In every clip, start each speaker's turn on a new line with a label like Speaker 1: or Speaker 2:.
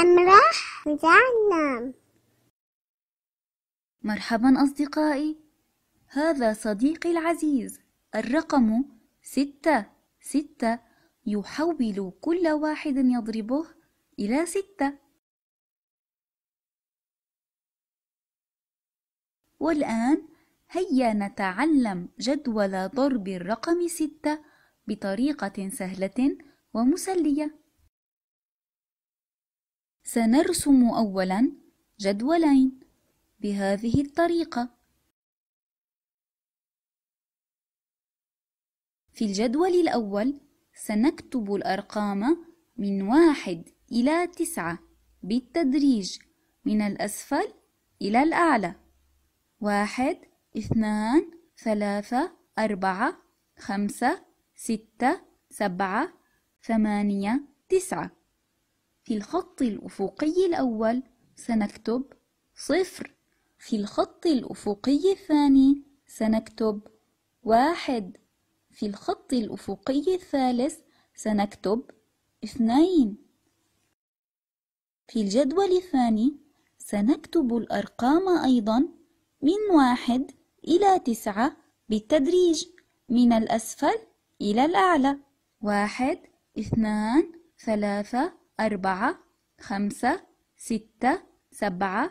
Speaker 1: أم راح جهنم مرحبا أصدقائي هذا صديقي العزيز الرقم ستة ستة يحول كل واحد يضربه إلى ستة والآن هيا نتعلم جدول ضرب الرقم ستة بطريقة سهلة ومسلية سنرسم أولا جدولين بهذه الطريقة في الجدول الأول سنكتب الأرقام من واحد إلى تسعة بالتدريج من الأسفل إلى الأعلى واحد اثنان ثلاثة أربعة خمسة ستة سبعة ثمانية تسعة في الخط الأفقي الأول سنكتب صفر في الخط الأفقي الثاني سنكتب واحد في الخط الأفقي الثالث سنكتب اثنين في الجدول الثاني سنكتب الأرقام أيضا من واحد إلى تسعة بالتدريج من الأسفل إلى الأعلى واحد اثنان ثلاثة أربعة خمسة ستة سبعة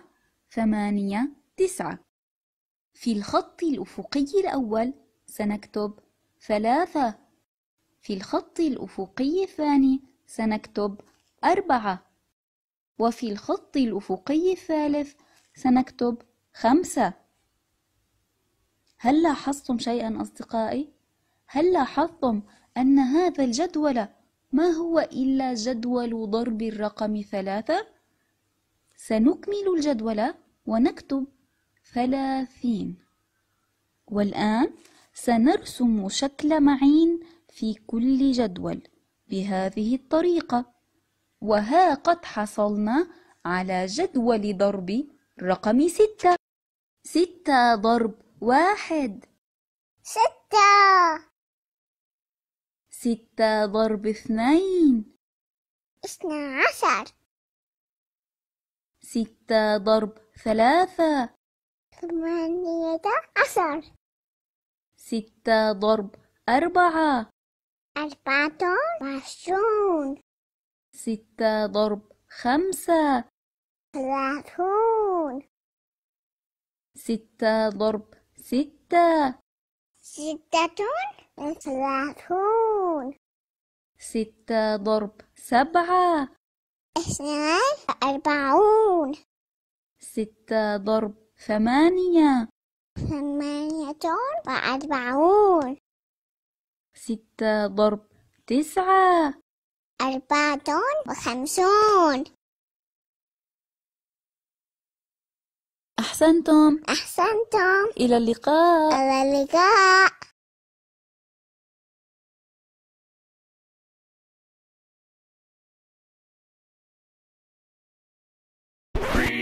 Speaker 1: ثمانية تسعة في الخط الأفقي الأول سنكتب ثلاثة في الخط الأفقي الثاني سنكتب أربعة وفي الخط الأفقي الثالث سنكتب خمسة هل لاحظتم شيئا أصدقائي؟ هل لاحظتم أن هذا الجدول ما هو إلا جدول ضرب الرقم ثلاثة سنكمل الجدول ونكتب ثلاثين والآن سنرسم شكل معين في كل جدول بهذه الطريقة وها قد حصلنا على جدول ضرب رقم ستة ستة ضرب واحد ستة ستة ضرب اثنين اثنا عشر ستة ضرب ثلاثة ثمانية عشر ستة ضرب أربعة أربعة وعشرون ستة ضرب خمسة ثلاثون ستة ضرب ستة ستة وثلاثون ستة ضرب سبعة اثنان أربعون ستة ضرب ثمانية ثمانية وأربعون ستة ضرب تسعة أربعة وخمسون أحسنتم أحسنتم إلى اللقاء إلى اللقاء